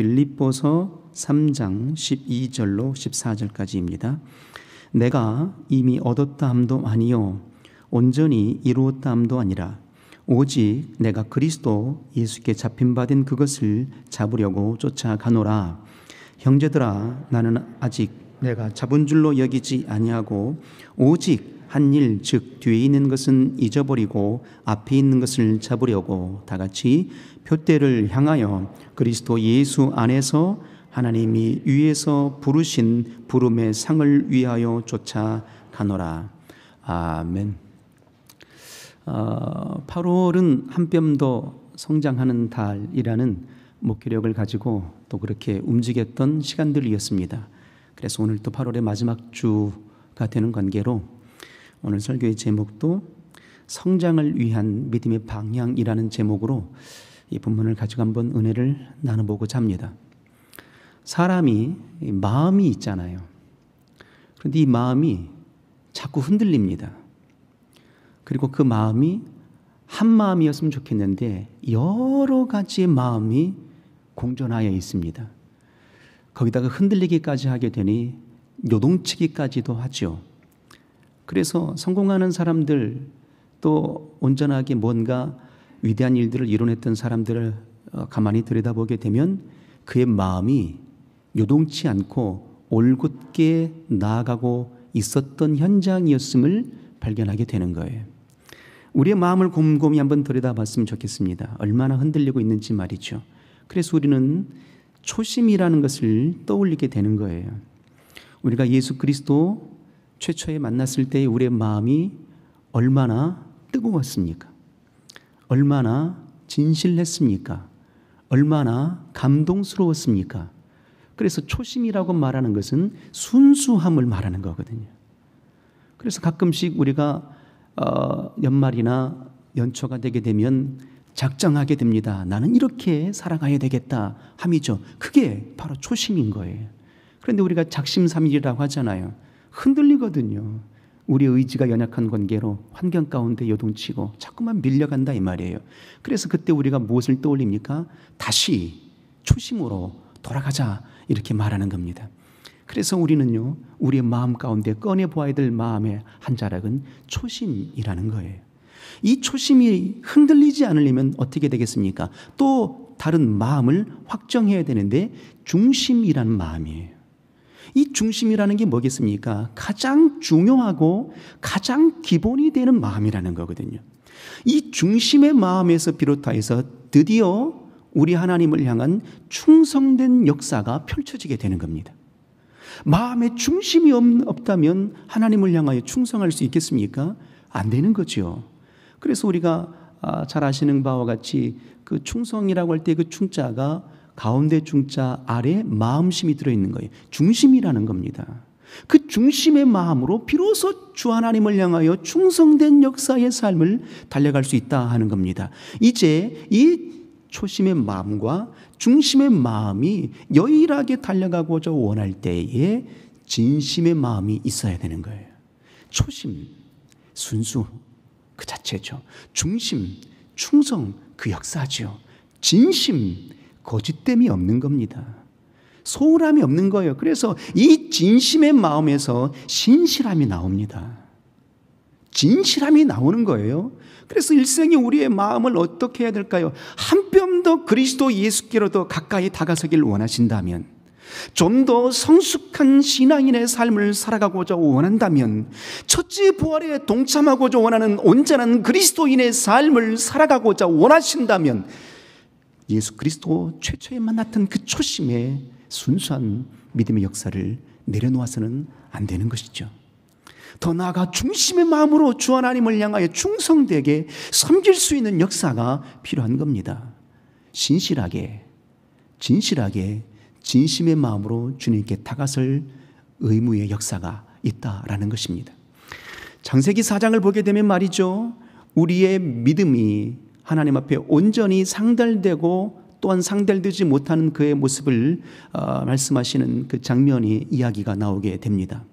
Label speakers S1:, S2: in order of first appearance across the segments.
S1: 빌립보서 3장 12절로 14절까지입니다. 내가 이미 얻었다 함도 아니요 온전히 이루었다 함도 아니라 오직 내가 그리스도 예수께 잡힌 바된 그것을 잡으려고 쫓아가노라 형제들아 나는 아직 내가 잡은 줄로 여기지 아니하고 오직 한 일, 즉 뒤에 있는 것은 잊어버리고 앞에 있는 것을 잡으려고 다 같이 표대를 향하여 그리스도 예수 안에서 하나님이 위에서 부르신 부름의 상을 위하여 쫓아가노라. 아멘. 어, 8월은 한뼘더 성장하는 달이라는 목표력을 가지고 또 그렇게 움직였던 시간들이었습니다. 그래서 오늘 또 8월의 마지막 주가 되는 관계로 오늘 설교의 제목도 성장을 위한 믿음의 방향이라는 제목으로 이 본문을 가지고 한번 은혜를 나눠보고자 합니다. 사람이 마음이 있잖아요. 그런데 이 마음이 자꾸 흔들립니다. 그리고 그 마음이 한 마음이었으면 좋겠는데 여러 가지의 마음이 공존하여 있습니다. 거기다가 흔들리기까지 하게 되니 요동치기까지도 하지요 그래서 성공하는 사람들 또 온전하게 뭔가 위대한 일들을 이뤄냈던 사람들을 어, 가만히 들여다보게 되면 그의 마음이 요동치 않고 올곧게 나아가고 있었던 현장이었음을 발견하게 되는 거예요. 우리의 마음을 곰곰이 한번 들여다봤으면 좋겠습니다. 얼마나 흔들리고 있는지 말이죠. 그래서 우리는 초심이라는 것을 떠올리게 되는 거예요. 우리가 예수 그리스도 최초에 만났을 때 우리의 마음이 얼마나 뜨거웠습니까? 얼마나 진실했습니까? 얼마나 감동스러웠습니까? 그래서 초심이라고 말하는 것은 순수함을 말하는 거거든요. 그래서 가끔씩 우리가 어, 연말이나 연초가 되게 되면 작정하게 됩니다. 나는 이렇게 살아가야 되겠다 함이죠. 그게 바로 초심인 거예요. 그런데 우리가 작심삼일이라고 하잖아요. 흔들리거든요. 우리 의지가 연약한 관계로 환경 가운데 요동치고 자꾸만 밀려간다 이 말이에요. 그래서 그때 우리가 무엇을 떠올립니까? 다시 초심으로 돌아가자 이렇게 말하는 겁니다. 그래서 우리는요, 우리의 마음 가운데 꺼내보아야 될 마음의 한 자락은 초심이라는 거예요. 이 초심이 흔들리지 않으려면 어떻게 되겠습니까? 또 다른 마음을 확정해야 되는데 중심이라는 마음이에요. 이 중심이라는 게 뭐겠습니까? 가장 중요하고 가장 기본이 되는 마음이라는 거거든요. 이 중심의 마음에서 비롯하여서 드디어 우리 하나님을 향한 충성된 역사가 펼쳐지게 되는 겁니다. 마음의 중심이 없다면 하나님을 향하여 충성할 수 있겠습니까? 안 되는 거지요. 그래서 우리가 아, 잘 아시는 바와 같이 그 충성이라고 할 때 그 충자가 가운데 중자 아래 마음심이 들어있는 거예요. 중심이라는 겁니다. 그 중심의 마음으로 비로소 주 하나님을 향하여 충성된 역사의 삶을 달려갈 수 있다 하는 겁니다. 이제 이 초심의 마음과 중심의 마음이 여일하게 달려가고자 원할 때에 진심의 마음이 있어야 되는 거예요. 초심, 순수 그 자체죠. 중심, 충성 그 역사죠. 진심, 거짓됨이 없는 겁니다. 소홀함이 없는 거예요. 그래서 이 진심의 마음에서 신실함이 나옵니다. 진실함이 나오는 거예요. 그래서 일생에 우리의 마음을 어떻게 해야 될까요? 한 뼘 더 그리스도 예수께로 더 가까이 다가서길 원하신다면, 좀 더 성숙한 신앙인의 삶을 살아가고자 원한다면, 첫째 부활에 동참하고자 원하는 온전한 그리스도인의 삶을 살아가고자 원하신다면, 예수 그리스도 최초에 만났던 그 초심의 순수한 믿음의 역사를 내려놓아서는 안 되는 것이죠. 더 나아가 중심의 마음으로 주 하나님을 향하여 충성되게 섬길 수 있는 역사가 필요한 겁니다. 신실하게, 진실하게, 진심의 마음으로 주님께 다가설 의무의 역사가 있다라는 것입니다. 장세기 4장을 보게 되면 말이죠. 우리의 믿음이 하나님 앞에 온전히 상달되고 또한 상달되지 못하는 그의 모습을 어, 말씀하시는 그 장면이 이야기가 나오게 됩니다.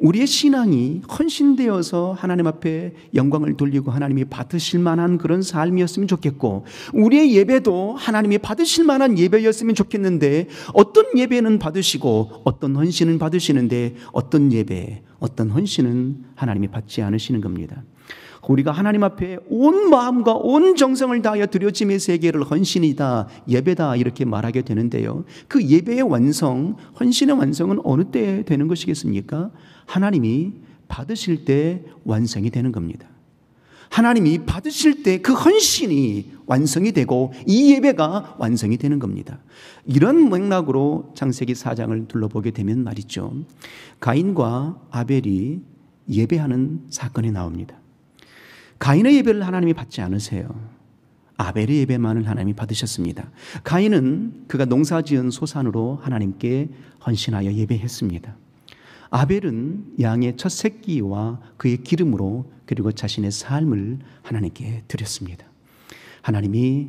S1: 우리의 신앙이 헌신되어서 하나님 앞에 영광을 돌리고 하나님이 받으실 만한 그런 삶이었으면 좋겠고 우리의 예배도 하나님이 받으실 만한 예배였으면 좋겠는데 어떤 예배는 받으시고 어떤 헌신은 받으시는데 어떤 예배, 어떤 헌신은 하나님이 받지 않으시는 겁니다. 우리가 하나님 앞에 온 마음과 온 정성을 다하여 드려짐의 세계를 헌신이다, 예배다 이렇게 말하게 되는데요. 그 예배의 완성, 헌신의 완성은 어느 때 되는 것이겠습니까? 하나님이 받으실 때 완성이 되는 겁니다. 하나님이 받으실 때 그 헌신이 완성이 되고 이 예배가 완성이 되는 겁니다. 이런 맥락으로 창세기 4장을 둘러보게 되면 말이죠. 가인과 아벨이 예배하는 사건이 나옵니다. 가인의 예배를 하나님이 받지 않으세요. 아벨의 예배만을 하나님이 받으셨습니다. 가인은 그가 농사지은 소산으로 하나님께 헌신하여 예배했습니다. 아벨은 양의 첫 새끼와 그의 기름으로 그리고 자신의 삶을 하나님께 드렸습니다. 하나님이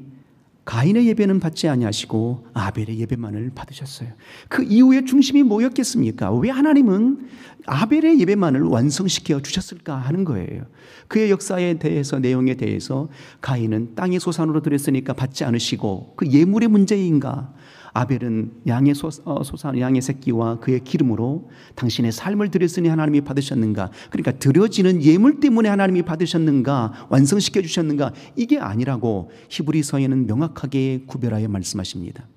S1: 가인의 예배는 받지 아니하시고 아벨의 예배만을 받으셨어요. 그 이후에 중심이 뭐였겠습니까? 왜 하나님은 아벨의 예배만을 완성시켜 주셨을까 하는 거예요. 그의 역사에 대해서 내용에 대해서 가인은 땅의 소산으로 드렸으니까 받지 않으시고 그 예물의 문제인가? 아벨은 양의 소산 어, 양의 새끼와 그의 기름으로 당신의 삶을 드렸으니 하나님이 받으셨는가? 그러니까 드려지는 예물 때문에 하나님이 받으셨는가? 완성시켜 주셨는가? 이게 아니라고 히브리서에는 명확하게 구별하여 말씀하십니다.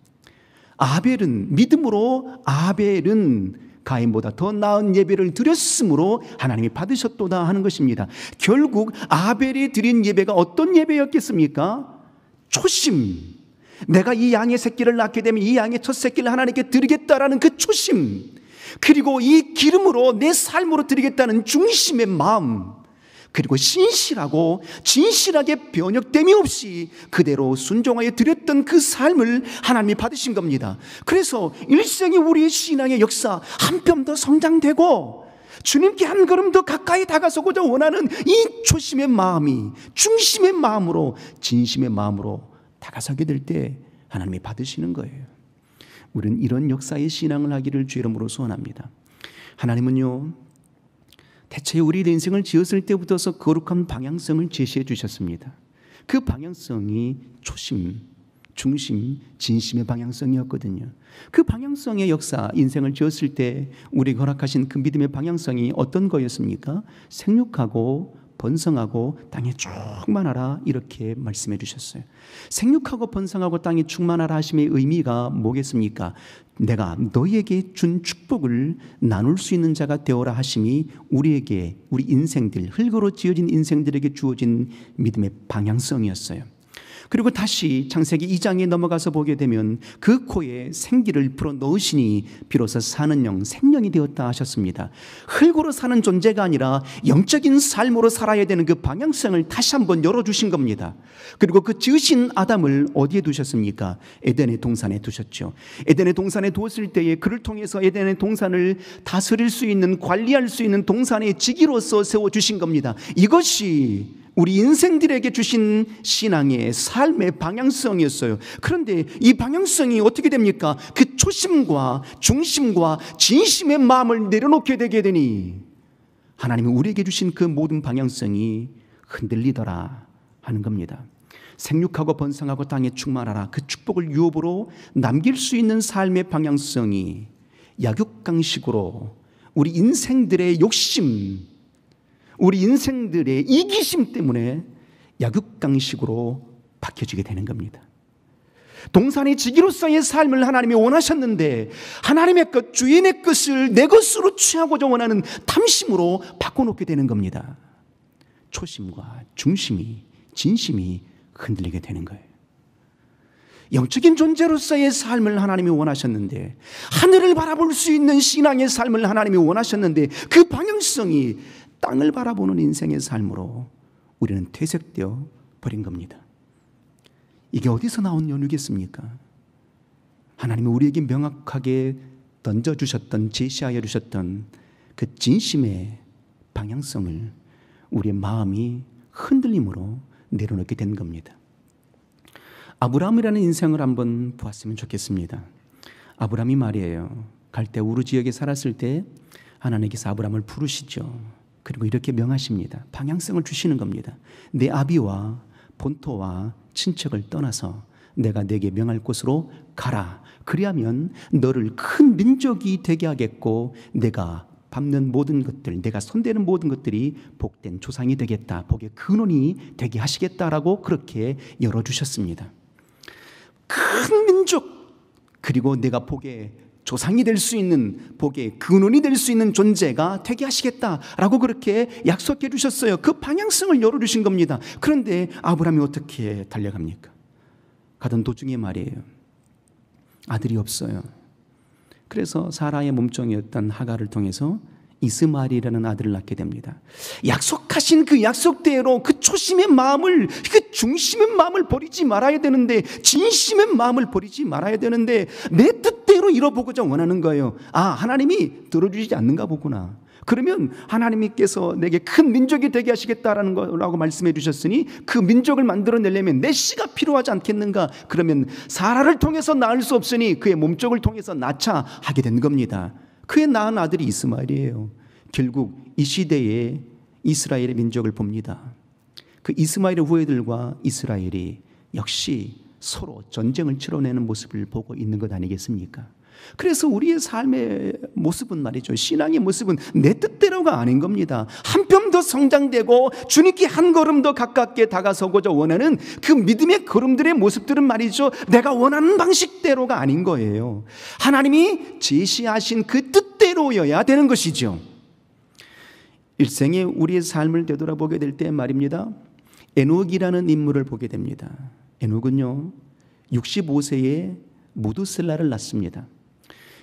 S1: 아벨은 믿음으로 아벨은 가인보다 더 나은 예배를 드렸으므로 하나님이 받으셨도다 하는 것입니다. 결국 아벨이 드린 예배가 어떤 예배였겠습니까? 초심, 내가 이 양의 새끼를 낳게 되면 이 양의 첫 새끼를 하나님께 드리겠다라는 그 초심, 그리고 이 기름으로 내 삶으로 드리겠다는 중심의 마음, 그리고 신실하고 진실하게 변혁됨이 없이 그대로 순종하여 드렸던 그 삶을 하나님이 받으신 겁니다. 그래서 일생이 우리의 신앙의 역사 한 편 더 성장되고 주님께 한 걸음 더 가까이 다가서고자 원하는 이 초심의 마음이 중심의 마음으로 진심의 마음으로 다가서게 될 때 하나님이 받으시는 거예요. 우리는 이런 역사의 신앙을 하기를 주 이름으로 소원합니다. 하나님은요, 대체 우리 인생을 지었을 때부터서 거룩한 방향성을 제시해 주셨습니다. 그 방향성이 초심, 중심, 진심의 방향성이었거든요. 그 방향성의 역사, 인생을 지었을 때 우리 허락하신 그 믿음의 방향성이 어떤 거였습니까? 생육하고 번성하고 땅에 충만하라 이렇게 말씀해 주셨어요. 생육하고 번성하고 땅에 충만하라 하심의 의미가 뭐겠습니까? 내가 너에게 준 축복을 나눌 수 있는 자가 되어라 하심이 우리에게 우리 인생들 흙으로 지어진 인생들에게 주어진 믿음의 방향성이었어요. 그리고 다시 창세기 2장에 넘어가서 보게 되면 그 코에 생기를 불어 넣으시니 비로소 사는 영, 생명이 되었다 하셨습니다. 흙으로 사는 존재가 아니라 영적인 삶으로 살아야 되는 그 방향성을 다시 한번 열어주신 겁니다. 그리고 그 지으신 아담을 어디에 두셨습니까? 에덴의 동산에 두셨죠. 에덴의 동산에 두었을 때에 그를 통해서 에덴의 동산을 다스릴 수 있는 관리할 수 있는 동산의 직위로서 세워주신 겁니다. 이것이 우리 인생들에게 주신 신앙의 삶의 방향성이었어요. 그런데 이 방향성이 어떻게 됩니까? 그 초심과 중심과 진심의 마음을 내려놓게 되게 되니 하나님이 우리에게 주신 그 모든 방향성이 흔들리더라 하는 겁니다. 생육하고 번성하고 땅에 충만하라 그 축복을 유업으로 남길 수 있는 삶의 방향성이 약육강식으로 우리 인생들의 욕심, 우리 인생들의 이기심 때문에 약육강식으로 박혀지게 되는 겁니다. 동산의 지기로서의 삶을 하나님이 원하셨는데 하나님의 것, 주인의 것을 내 것으로 취하고자 원하는 탐심으로 바꿔놓게 되는 겁니다. 초심과 중심이, 진심이 흔들리게 되는 거예요. 영적인 존재로서의 삶을 하나님이 원하셨는데 하늘을 바라볼 수 있는 신앙의 삶을 하나님이 원하셨는데 그 방향성이 땅을 바라보는 인생의 삶으로 우리는 퇴색되어 버린 겁니다. 이게 어디서 나온 연유겠습니까? 하나님이 우리에게 명확하게 던져주셨던, 제시하여 주셨던 그 진심의 방향성을 우리의 마음이 흔들림으로 내려놓게 된 겁니다. 아브라함이라는 인생을 한번 보았으면 좋겠습니다. 아브라함이 말이에요. 갈대 우르 지역에 살았을 때 하나님께서 아브라함을 부르시죠. 그리고 이렇게 명하십니다. 방향성을 주시는 겁니다. 내 아비와 본토와 친척을 떠나서 내가 내게 명할 곳으로 가라. 그리하면 너를 큰 민족이 되게 하겠고 내가 밟는 모든 것들, 내가 손대는 모든 것들이 복된 조상이 되겠다. 복의 근원이 되게 하시겠다라고 그렇게 열어주셨습니다. 큰 민족, 그리고 내가 복의 조상이 될 수 있는 복의 근원이 될 수 있는 존재가 되게 하시겠다라고 그렇게 약속해 주셨어요. 그 방향성을 열어 주신 겁니다. 그런데 아브라함이 어떻게 달려갑니까? 가던 도중에 말이에요. 아들이 없어요. 그래서 사라의 몸종이었던 하가를 통해서 이스마엘라는 아들을 낳게 됩니다. 약속하신 그 약속대로 그 초심의 마음을 그 중심의 마음을 버리지 말아야 되는데 진심의 마음을 버리지 말아야 되는데 내뜻 그대로 잃어보고자 원하는 거예요. 아, 하나님이 들어주지 않는가 보구나. 그러면 하나님께서 내게 큰 민족이 되게 하시겠다라는 거라고 말씀해 주셨으니 그 민족을 만들어내려면 내 씨가 필요하지 않겠는가? 그러면 사라를 통해서 낳을 수 없으니 그의 몸쪽을 통해서 낳자 하게 된 겁니다. 그의 낳은 아들이 이스마엘이에요. 결국 이 시대에 이스라엘의 민족을 봅니다. 그 이스마엘의 후예들과 이스라엘이 역시 서로 전쟁을 치러내는 모습을 보고 있는 것 아니겠습니까? 그래서 우리의 삶의 모습은 말이죠. 신앙의 모습은 내 뜻대로가 아닌 겁니다. 한뼘더 성장되고 주님께 한 걸음 더 가깝게 다가서고자 원하는 그 믿음의 걸음들의 모습들은 말이죠. 내가 원하는 방식대로가 아닌 거예요. 하나님이 제시하신 그 뜻대로여야 되는 것이죠. 일생에 우리의 삶을 되돌아보게 될 때 말입니다. 에녹이라는 인물을 보게 됩니다. 에녹은요 65세에 무드셀라를 낳습니다.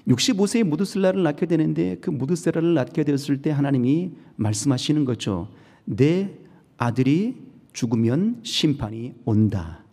S1: 65세에 무드셀라를 낳게 되는데 그 무드셀라를 낳게 되었을 때 하나님이 말씀하시는 거죠. 내 아들이 죽으면 심판이 온다.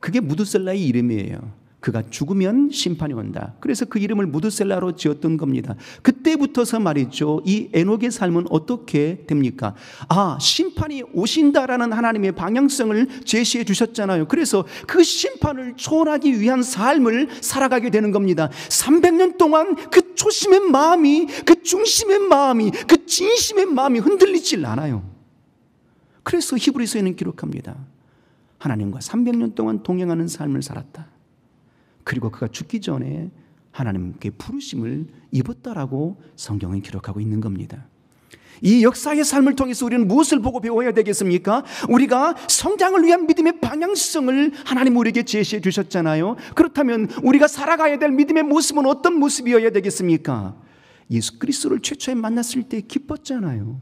S1: 그게 무드셀라의 이름이에요. 그가 죽으면 심판이 온다. 그래서 그 이름을 무드셀라로 지었던 겁니다. 그때부터서 말이죠. 이 에녹의 삶은 어떻게 됩니까? 아, 심판이 오신다라는 하나님의 방향성을 제시해 주셨잖아요. 그래서 그 심판을 초월하기 위한 삶을 살아가게 되는 겁니다. 300년 동안 그 초심의 마음이, 그 중심의 마음이, 그 진심의 마음이 흔들리질 않아요. 그래서 히브리서에는 기록합니다. 하나님과 300년 동안 동행하는 삶을 살았다. 그리고 그가 죽기 전에 하나님께 부르심을 입었다라고 성경은 기록하고 있는 겁니다. 이 역사의 삶을 통해서 우리는 무엇을 보고 배워야 되겠습니까? 우리가 성장을 위한 믿음의 방향성을 하나님 우리에게 제시해 주셨잖아요. 그렇다면 우리가 살아가야 될 믿음의 모습은 어떤 모습이어야 되겠습니까? 예수 그리스도를 최초에 만났을 때 기뻤잖아요.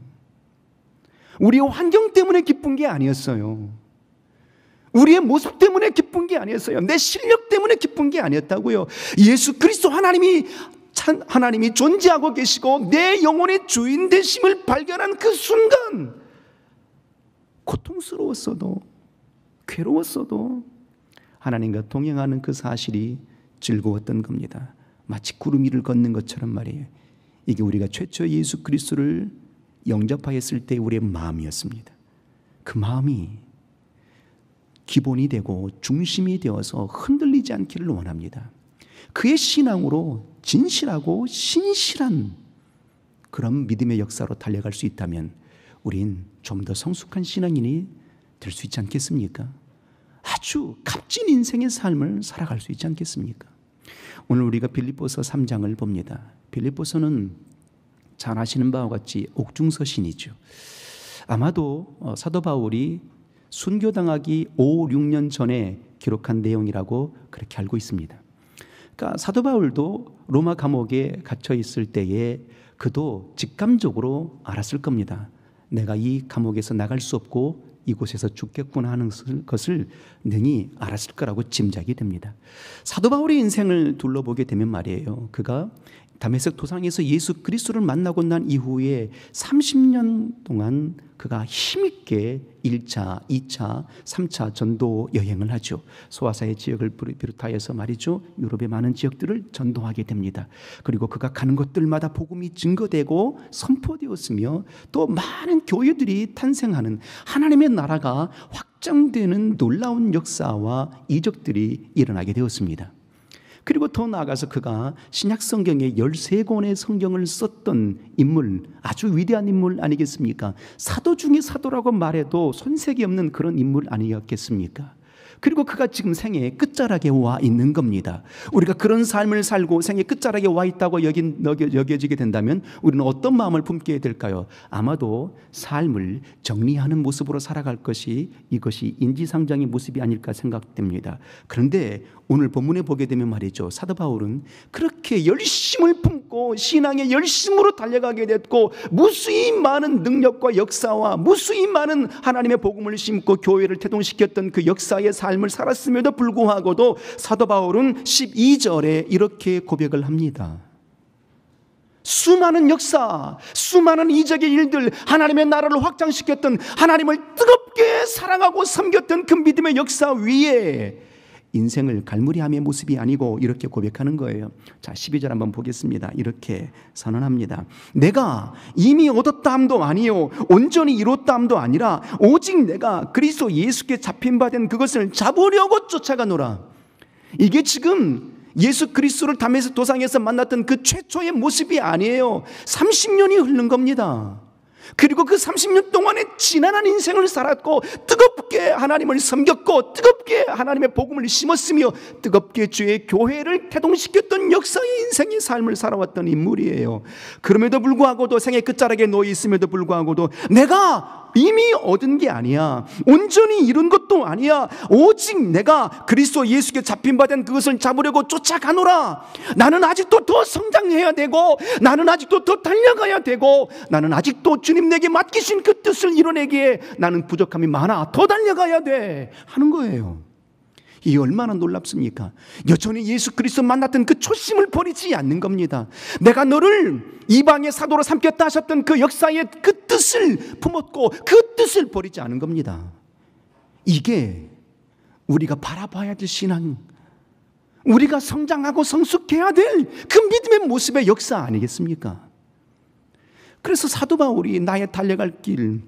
S1: 우리의 환경 때문에 기쁜 게 아니었어요. 우리의 모습 때문에 기쁜 게 아니었어요. 내 실력 때문에 기쁜 게 아니었다고요. 예수 그리스도 하나님이 참 하나님이 존재하고 계시고 내 영혼의 주인 되심을 발견한 그 순간 고통스러웠어도 괴로웠어도 하나님과 동행하는 그 사실이 즐거웠던 겁니다. 마치 구름 위를 걷는 것처럼 말이에요. 이게 우리가 최초 예수 그리스도를 영접하였을 때 우리의 마음이었습니다. 그 마음이 기본이 되고 중심이 되어서 흔들리지 않기를 원합니다. 그의 신앙으로 진실하고 신실한 그런 믿음의 역사로 달려갈 수 있다면 우린 좀 더 성숙한 신앙인이 될 수 있지 않겠습니까? 아주 값진 인생의 삶을 살아갈 수 있지 않겠습니까? 오늘 우리가 빌립보서 3장을 봅니다. 빌립보서는 잘 아시는 바와 같이 옥중서신이죠. 아마도 어, 사도 바울이 순교당하기 5, 6년 전에 기록한 내용이라고 그렇게 알고 있습니다. 그러니까 사도 바울도 로마 감옥에 갇혀 있을 때에 그도 직감적으로 알았을 겁니다. 내가 이 감옥에서 나갈 수 없고 이곳에서 죽겠구나 하는 것을 능히 알았을 거라고 짐작이 됩니다. 사도 바울의 인생을 둘러보게 되면 말이에요. 그가 다메섹 도상에서 예수 그리스도를 만나고 난 이후에 30년 동안 그가 힘있게 1차, 2차, 3차 전도 여행을 하죠. 소아사의 지역을 비롯하여서 말이죠. 유럽의 많은 지역들을 전도하게 됩니다. 그리고 그가 가는 곳들마다 복음이 증거되고 선포되었으며 또 많은 교회들이 탄생하는 하나님의 나라가 확장되는 놀라운 역사와 이적들이 일어나게 되었습니다. 그리고 더 나아가서 그가 신약 성경의 13권의 성경을 썼던 인물, 아주 위대한 인물 아니겠습니까? 사도 중의 사도라고 말해도 손색이 없는 그런 인물 아니었겠습니까? 그리고 그가 지금 생애의 끝자락에 와 있는 겁니다. 우리가 그런 삶을 살고 생애 끝자락에 와 있다고 여긴, 여겨, 지게 된다면 우리는 어떤 마음을 품게 될까요? 아마도 삶을 정리하는 모습으로 살아갈 것이 이것이 인지상정의 모습이 아닐까 생각됩니다. 그런데 오늘 본문에 보게 되면 말이죠. 사도 바울은 그렇게 열심을 품고 신앙의 열심으로 달려가게 됐고 무수히 많은 능력과 역사와 무수히 많은 하나님의 복음을 심고 교회를 태동시켰던 그 역사의 사 삶을 살았음에도 불구하고도 사도 바울은 12절에 이렇게 고백을 합니다. 수많은 역사, 수많은 이적의 일들, 하나님의 나라를 확장시켰던 하나님을 뜨겁게 사랑하고 섬겼던 그 믿음의 역사 위에 인생을 갈무리함의 모습이 아니고 이렇게 고백하는 거예요. 자, 12절 한번 보겠습니다. 이렇게 선언합니다. 내가 이미 얻었다함도 아니요 온전히 이뤘다함도 아니라 오직 내가 그리스도 예수께 잡힌 바 된 그것을 잡으려고 쫓아가노라. 이게 지금 예수 그리스도를 담에서 도상에서 만났던 그 최초의 모습이 아니에요. 30년이 흐른 겁니다. 그리고 그 30년 동안의 지난한 인생을 살았고 뜨겁게 하나님을 섬겼고 뜨겁게 하나님의 복음을 심었으며 뜨겁게 주의 교회를 태동시켰던 역사의 인생의 삶을 살아왔던 인물이에요. 그럼에도 불구하고도 생의 끝자락에 놓여 있음에도 불구하고도 내가 이미 얻은 게 아니야. 온전히 이룬 것도 아니야. 오직 내가 그리스도 예수께 잡힌 바 된 그것을 잡으려고 쫓아가노라. 나는 아직도 더 성장해야 되고 나는 아직도 더 달려가야 되고 나는 아직도 주님 내게 맡기신 그 뜻을 이뤄내기에 나는 부족함이 많아. 더 달려가야 돼. 하는 거예요. 이 얼마나 놀랍습니까? 여전히 예수 그리스도 만났던 그 초심을 버리지 않는 겁니다. 내가 너를 이방의 사도로 삼겠다 하셨던 그 역사의 그 뜻을 품었고 그 뜻을 버리지 않은 겁니다. 이게 우리가 바라봐야 될 신앙, 우리가 성장하고 성숙해야 될 그 믿음의 모습의 역사 아니겠습니까? 그래서 사도 바울이 나의 달려갈 길을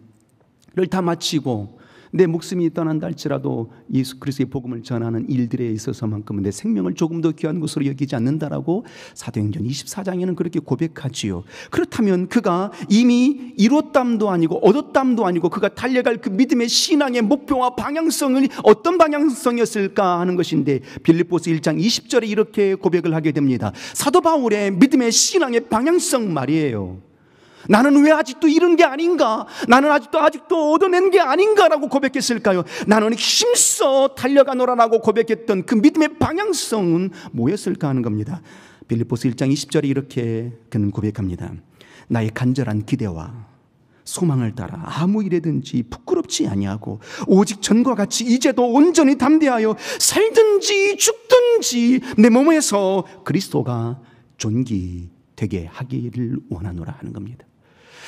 S1: 다 마치고 내 목숨이 떠난달 할지라도 예수 그리스도의 복음을 전하는 일들에 있어서만큼은 내 생명을 조금 더 귀한 것으로 여기지 않는다라고 사도행전 24장에는 그렇게 고백하지요. 그렇다면 그가 이미 이뤘담도 아니고 얻었담도 아니고 그가 달려갈 그 믿음의 신앙의 목표와 방향성은 어떤 방향성이었을까 하는 것인데 빌립보스 1장 20절에 이렇게 고백을 하게 됩니다. 사도 바울의 믿음의 신앙의 방향성 말이에요. 나는 왜 아직도 이런 게 아닌가? 나는 아직도 아직도 얻어낸 게 아닌가라고 고백했을까요? 나는 힘써 달려가노라라고 고백했던 그 믿음의 방향성은 뭐였을까 하는 겁니다. 빌립보스 1장 20절에 이렇게 그는 고백합니다. 나의 간절한 기대와 소망을 따라 아무 일에든지 부끄럽지 아니하고 오직 전과 같이 이제도 온전히 담대하여 살든지 죽든지 내 몸에서 그리스도가 존귀되게 하기를 원하노라 하는 겁니다.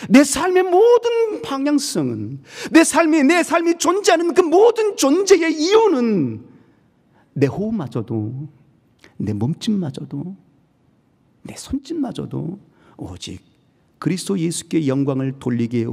S1: 내 삶의 모든 방향성은 내 삶이 내 삶이 존재하는 그 모든 존재의 이유는 내 호흡마저도 내 몸짓마저도 내 손짓마저도 오직 그리스도 예수께 영광을 돌리게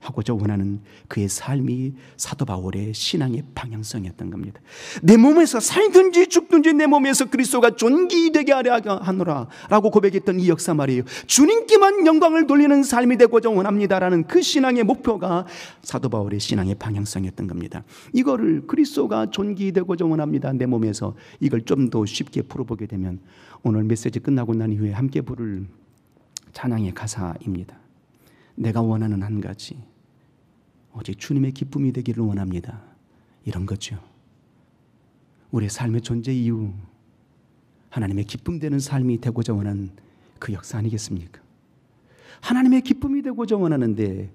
S1: 하고자 원하는 그의 삶이 사도 바울의 신앙의 방향성이었던 겁니다. 내 몸에서 살든지 죽든지 내 몸에서 그리스도가 존귀되게 하려 하노라 라고 고백했던 이 역사 말이에요. 주님께만 영광을 돌리는 삶이 되고자 원합니다라는 그 신앙의 목표가 사도 바울의 신앙의 방향성이었던 겁니다. 이거를 그리스도가 존귀되고자 원합니다. 내 몸에서 이걸 좀 더 쉽게 풀어보게 되면 오늘 메시지 끝나고 난 이후에 함께 부를 찬양의 가사입니다. 내가 원하는 한 가지 오직 주님의 기쁨이 되기를 원합니다. 이런 거죠. 우리의 삶의 존재 이유, 하나님의 기쁨 되는 삶이 되고자 원하는 그 역사 아니겠습니까? 하나님의 기쁨이 되고자 원하는데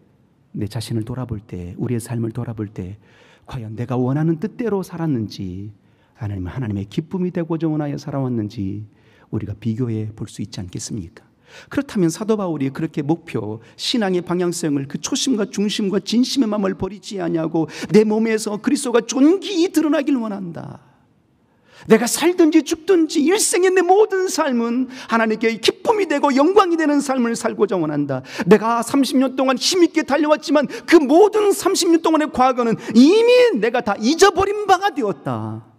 S1: 내 자신을 돌아볼 때, 우리의 삶을 돌아볼 때, 과연 내가 원하는 뜻대로 살았는지, 하나님 하나님의 기쁨이 되고자 원하여 살아왔는지 우리가 비교해 볼 수 있지 않겠습니까? 그렇다면 사도 바울이 그렇게 목표, 신앙의 방향성을 그 초심과 중심과 진심의 마음을 버리지 않냐고내 몸에서 그리스도가 존귀 드러나길 원한다. 내가 살든지 죽든지 일생의 내 모든 삶은 하나님께 기쁨이 되고 영광이 되는 삶을 살고자 원한다. 내가 30년 동안 힘있게 달려왔지만 그 모든 30년 동안의 과거는 이미 내가 다 잊어버린 바가 되었다.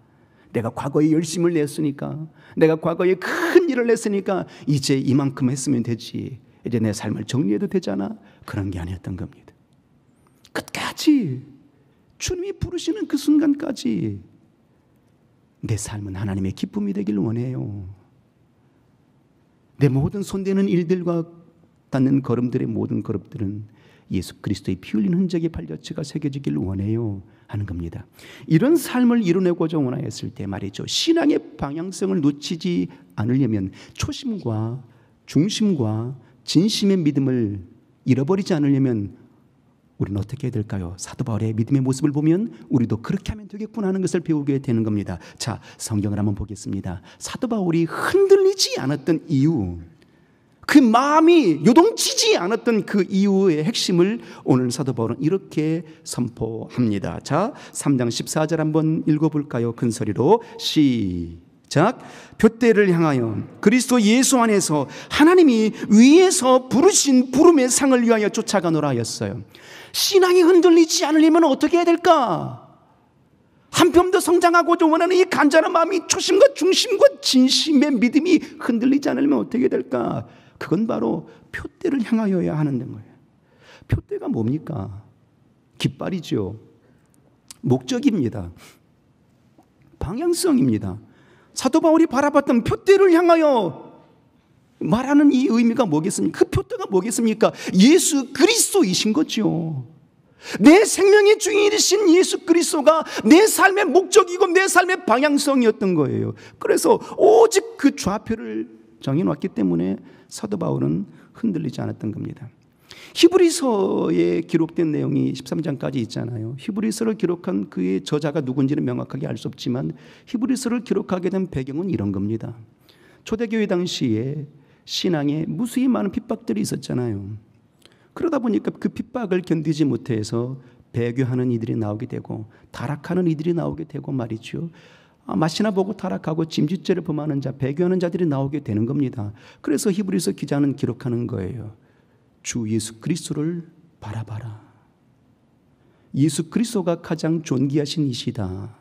S1: 내가 과거에 열심을 냈으니까, 내가 과거에 큰 일을 냈으니까 이제 이만큼 했으면 되지. 이제 내 삶을 정리해도 되잖아. 그런 게 아니었던 겁니다. 끝까지, 주님이 부르시는 그 순간까지, 내 삶은 하나님의 기쁨이 되길 원해요. 내 모든 손대는 일들과 닿는 걸음들의 모든 걸음들은 예수 그리스도의 피 흘린 흔적의 발자취가 새겨지길 원해요 하는 겁니다. 이런 삶을 이뤄내고자 원하였을 때 말이죠. 신앙의 방향성을 놓치지 않으려면 초심과 중심과 진심의 믿음을 잃어버리지 않으려면 우리는 어떻게 해야 될까요? 사도 바울의 믿음의 모습을 보면 우리도 그렇게 하면 되겠구나 하는 것을 배우게 되는 겁니다. 자, 성경을 한번 보겠습니다. 사도 바울이 흔들리지 않았던 이유 그 마음이 요동치지 않았던 그 이유의 핵심을 오늘 사도 바울은 이렇게 선포합니다. 자, 3장 14절 한번 읽어볼까요? 큰 소리로 시작. 표대를 향하여 그리스도 예수 안에서 하나님이 위에서 부르신 부름의 상을 위하여 쫓아가노라 하였어요. 신앙이 흔들리지 않으려면 어떻게 해야 될까? 한편 더 성장하고자 원하는 이 간절한 마음이 초심과 중심과 진심의 믿음이 흔들리지 않으면 어떻게 될까? 그건 바로 표대를 향하여야 하는 거예요. 표대가 뭡니까? 깃발이죠. 목적입니다. 방향성입니다. 사도 바울이 바라봤던 표대를 향하여 말하는 이 의미가 뭐겠습니까? 그 표대가 뭐겠습니까? 예수 그리스도이신 거죠. 내 생명의 주인이신 예수 그리스도가 내 삶의 목적이고 내 삶의 방향성이었던 거예요. 그래서 오직 그 좌표를 정해놨기 때문에 사도 바울은 흔들리지 않았던 겁니다. 히브리서에 기록된 내용이 13장까지 있잖아요. 히브리서를 기록한 그의 저자가 누군지는 명확하게 알 수 없지만 히브리서를 기록하게 된 배경은 이런 겁니다. 초대교회 당시에 신앙에 무수히 많은 핍박들이 있었잖아요. 그러다 보니까 그 핍박을 견디지 못해서 배교하는 이들이 나오게 되고 타락하는 이들이 나오게 되고 말이죠. 맛이나 아, 보고 타락하고 짐짓죄를 범하는 자, 배교하는 자들이 나오게 되는 겁니다. 그래서 히브리서 기자는 기록하는 거예요. 주 예수 그리스도를 바라봐라. 예수 그리스도가 가장 존귀하신 이시다.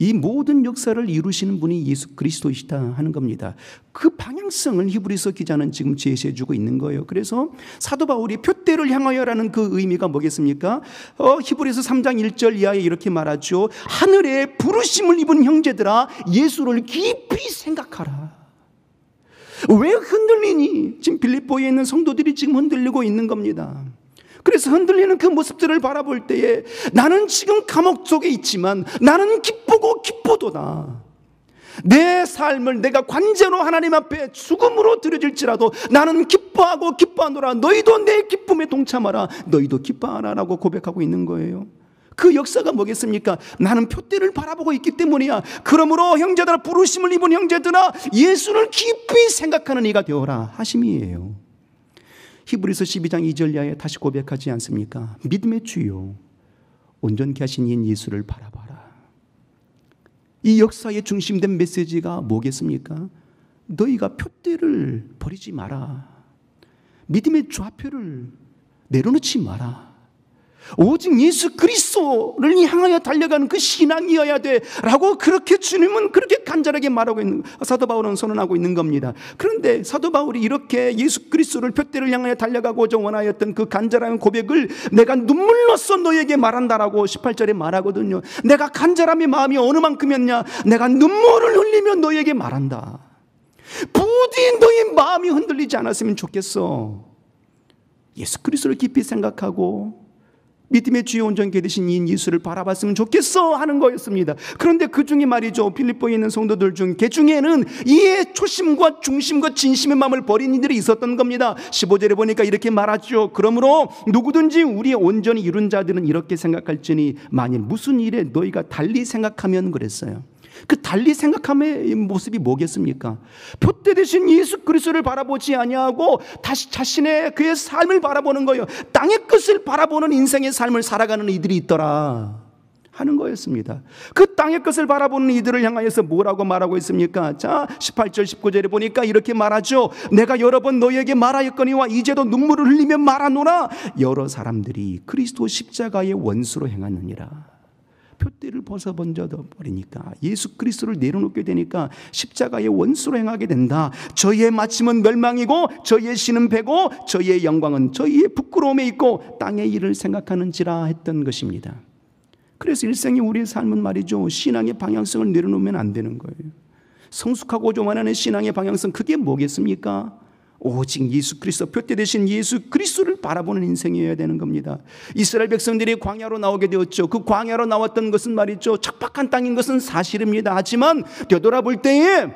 S1: 이 모든 역사를 이루시는 분이 예수 그리스도이시다 하는 겁니다. 그 방향성을 히브리서 기자는 지금 제시해 주고 있는 거예요. 그래서 사도 바울이 표대를 향하여라는 그 의미가 뭐겠습니까? 어, 히브리서 3장 1절 이하에 이렇게 말하죠. 하늘에 부르심을 입은 형제들아 예수를 깊이 생각하라. 왜 흔들리니? 지금 빌립보에 있는 성도들이 지금 흔들리고 있는 겁니다. 그래서 흔들리는 그 모습들을 바라볼 때에 나는 지금 감옥 속에 있지만 나는 기쁘고 기쁘도다. 내 삶을 내가 관제로 하나님 앞에 죽음으로 드려질지라도 나는 기뻐하고 기뻐하노라. 너희도 내 기쁨에 동참하라. 너희도 기뻐하라라고 고백하고 있는 거예요. 그 역사가 뭐겠습니까? 나는 표대를 바라보고 있기 때문이야. 그러므로 형제들아 부르심을 입은 형제들아 예수를 깊이 생각하는 이가 되어라 하심이에요. 히브리서 12장 2절 이하에 다시 고백하지 않습니까? 믿음의 주요 온전케 하신 인 예수를 바라봐라. 이 역사에 중심된 메시지가 뭐겠습니까? 너희가 표대를 버리지 마라. 믿음의 좌표를 내려놓지 마라. 오직 예수 그리스도를 향하여 달려가는 그 신앙이어야 돼라고 그렇게 주님은 그렇게 간절하게 말하고 있는 사도 바울은 선언하고 있는 겁니다. 그런데 사도 바울이 이렇게 예수 그리스도를 표대를 향하여 달려가고자 원하였던 그 간절한 고백을 내가 눈물로써 너에게 말한다라고 18절에 말하거든요. 내가 간절함의 마음이 어느 만큼이었냐? 내가 눈물을 흘리며 너에게 말한다. 부디 너의 마음이 흔들리지 않았으면 좋겠어. 예수 그리스도를 깊이 생각하고 믿음의 주의 온전케 되신 이인 예수를 바라봤으면 좋겠어 하는 거였습니다. 그런데 그 중에 말이죠. 필리포에 있는 성도들 중, 개그 중에는 이의 초심과 중심과 진심의 마음을 버린 이들이 있었던 겁니다. 15절에 보니까 이렇게 말하죠. 그러므로 누구든지 우리의 온전히 이룬 자들은 이렇게 생각할지니 만일 무슨 일에 너희가 달리 생각하면 그랬어요. 그 달리 생각함의 모습이 뭐겠습니까? 표대 대신 예수 그리스도를 바라보지 아니하고 다시 자신의 그의 삶을 바라보는 거예요. 땅의 끝을 바라보는 인생의 삶을 살아가는 이들이 있더라. 하는 거였습니다. 그 땅의 것을 바라보는 이들을 향하여서 뭐라고 말하고 있습니까? 자, 18절, 19절에 보니까 이렇게 말하죠. 내가 여러 번 너희에게 말하였거니와 이제도 눈물을 흘리며 말하노라. 여러 사람들이 그리스도 십자가의 원수로 행하느니라. 표대를 벗어번져 버리니까 예수 그리스도를 내려놓게 되니까 십자가의 원수로 행하게 된다. 저희의 마침은 멸망이고 저희의 신은 배고 저희의 영광은 저희의 부끄러움에 있고 땅의 일을 생각하는지라 했던 것입니다. 그래서 일생의 우리의 삶은 말이죠. 신앙의 방향성을 내려놓으면 안 되는 거예요. 성숙하고 조만하는 신앙의 방향성 그게 뭐겠습니까? 오직 예수 그리스도 표대 되신 예수 그리스도를 바라보는 인생이어야 되는 겁니다. 이스라엘 백성들이 광야로 나오게 되었죠. 그 광야로 나왔던 것은 말이죠. 척박한 땅인 것은 사실입니다. 하지만 되돌아볼 때에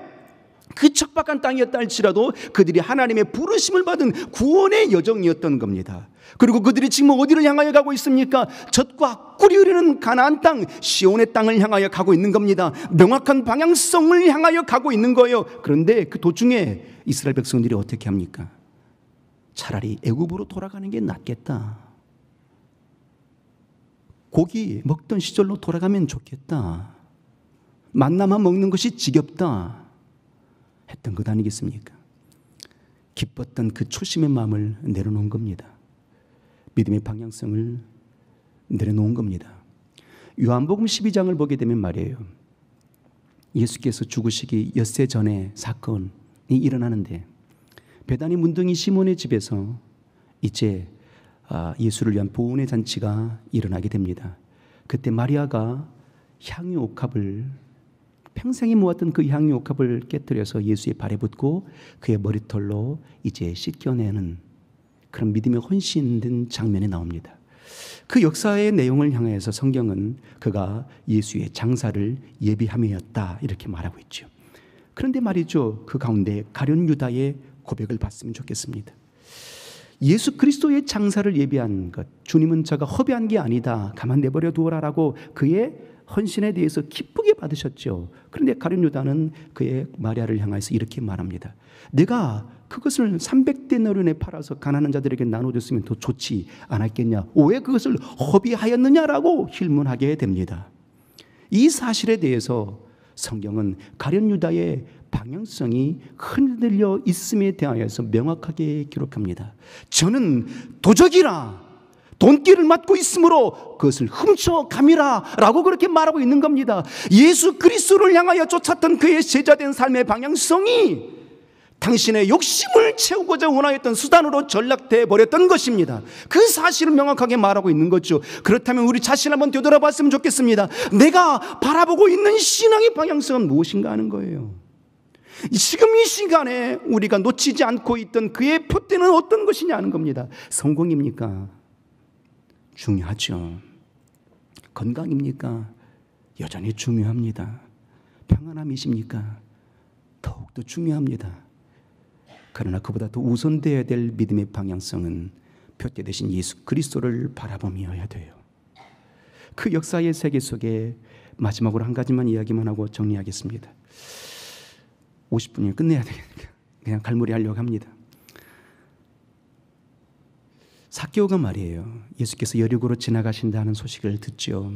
S1: 그 척박한 땅이었다 할지라도 그들이 하나님의 부르심을 받은 구원의 여정이었던 겁니다. 그리고 그들이 지금 어디를 향하여 가고 있습니까? 젖과 꿀이 흐르는 가나안 땅, 시온의 땅을 향하여 가고 있는 겁니다. 명확한 방향성을 향하여 가고 있는 거예요. 그런데 그 도중에 이스라엘 백성들이 어떻게 합니까? 차라리 애굽으로 돌아가는 게 낫겠다. 고기 먹던 시절로 돌아가면 좋겠다. 만나만 먹는 것이 지겹다. 했던 것 아니겠습니까? 기뻤던 그 초심의 마음을 내려놓은 겁니다. 믿음의 방향성을 내려놓은 겁니다. 요한복음 12장을 보게 되면 말이에요. 예수께서 죽으시기 엿새 전에 사건이 일어나는데 배단이 문둥이 시몬의 집에서 이제 아, 예수를 위한 보훈의 잔치가 일어나게 됩니다. 그때 마리아가 향유 옥합을 평생에 모았던 그 향유옥합을 깨뜨려서 예수의 발에 붙고 그의 머리털로 이제 씻겨내는 그런 믿음의 헌신된 장면이 나옵니다. 그 역사의 내용을 향해서 성경은 그가 예수의 장사를 예비함이었다 이렇게 말하고 있죠. 그런데 말이죠. 그 가운데 가련 유다의 고백을 봤으면 좋겠습니다. 예수 그리스도의 장사를 예비한 것, 주님은 저가 허비한 게 아니다. 가만 내버려 두어라라고 그의 헌신에 대해서 기쁘게 받으셨죠. 그런데 가룟 유다는 그의 마리아를 향해서 이렇게 말합니다. 내가 그것을 300데나리온에 팔아서 가난한 자들에게 나눠줬으면 더 좋지 않았겠냐. 왜 그것을 허비하였느냐라고 질문하게 됩니다. 이 사실에 대해서 성경은 가룟 유다의 방향성이 흔들려 있음에 대하여서 명확하게 기록합니다. 저는 도적이라 돈길을 맡고 있으므로 그것을 훔쳐감이라 라고 그렇게 말하고 있는 겁니다. 예수 그리스도를 향하여 쫓았던 그의 제자된 삶의 방향성이 당신의 욕심을 채우고자 원하였던 수단으로 전락돼 버렸던 것입니다. 그 사실을 명확하게 말하고 있는 거죠. 그렇다면 우리 자신 한번 되돌아봤으면 좋겠습니다. 내가 바라보고 있는 신앙의 방향성은 무엇인가 하는 거예요. 지금 이 시간에 우리가 놓치지 않고 있던 그의 표대는 어떤 것이냐 하는 겁니다. 성공입니까? 중요하죠. 건강입니까? 여전히 중요합니다. 평안함이십니까? 더욱더 중요합니다. 그러나 그보다 더 우선되어야 될 믿음의 방향성은 표대 대신 예수 그리스도를 바라보며야 돼요. 그 역사의 세계 속에 마지막으로 한 가지만 이야기만 하고 정리하겠습니다. 50분이면 끝내야 되니까 그냥 갈무리 하려고 합니다. 사케오가 말이에요. 예수께서 여리고로 지나가신다는 소식을 듣지요.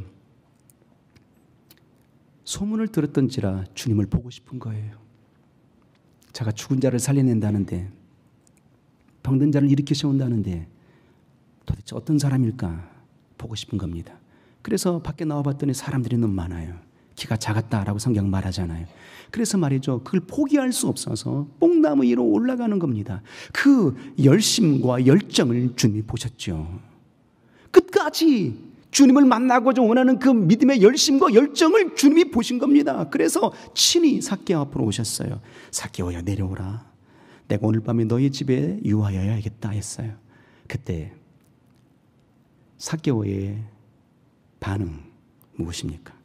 S1: 소문을 들었던지라 주님을 보고 싶은 거예요. 자가 죽은 자를 살려낸다는데 병든 자를 일으켜세운다는데 도대체 어떤 사람일까 보고 싶은 겁니다. 그래서 밖에 나와봤더니 사람들이 너무 많아요. 키가 작았다라고 성경 말하잖아요. 그래서 말이죠. 그걸 포기할 수 없어서 뽕나무 위로 올라가는 겁니다. 그 열심과 열정을 주님이 보셨죠. 끝까지 주님을 만나고자 원하는 그 믿음의 열심과 열정을 주님이 보신 겁니다. 그래서 친히 사케 앞으로 오셨어요. 사케오야 내려오라. 내가 오늘 밤에 너희 집에 유하여야겠다 했어요. 그때 사케오의 반응 무엇입니까?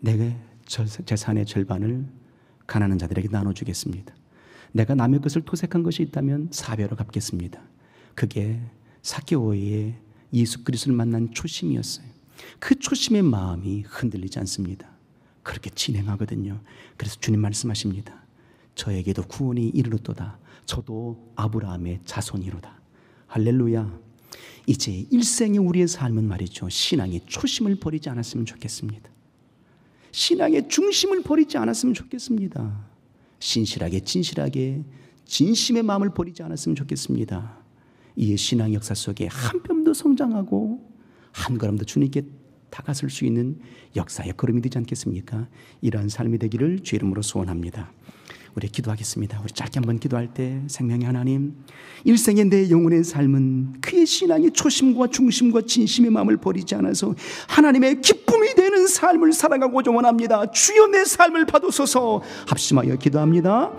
S1: 내게 재산의 절반을 가난한 자들에게 나눠주겠습니다. 내가 남의 것을 토색한 것이 있다면 사별을 갚겠습니다. 그게 사케오의 예수 그리스도를 만난 초심이었어요. 그 초심의 마음이 흔들리지 않습니다. 그렇게 진행하거든요. 그래서 주님 말씀하십니다. 저에게도 구원이 이르렀도다. 저도 아브라함의 자손이로다. 할렐루야. 이제 일생의 우리의 삶은 말이죠. 신앙의 초심을 버리지 않았으면 좋겠습니다. 신앙의 중심을 버리지 않았으면 좋겠습니다. 신실하게 진실하게 진심의 마음을 버리지 않았으면 좋겠습니다. 이 신앙 역사 속에 한 뼘도 성장하고 한 걸음도 주님께 다가설 수 있는 역사의 걸음이 되지 않겠습니까? 이러한 삶이 되기를 주 이름으로 소원합니다. 우리 기도하겠습니다. 우리 짧게 한번 기도할 때 생명의 하나님, 일생의 내 영혼의 삶은 그의 신앙의 초심과 중심과 진심의 마음을 버리지 않아서 하나님의 깊 되는 삶을 살아가고자 원합니다. 주여 내 삶을 받으소서 합심하여 기도합니다.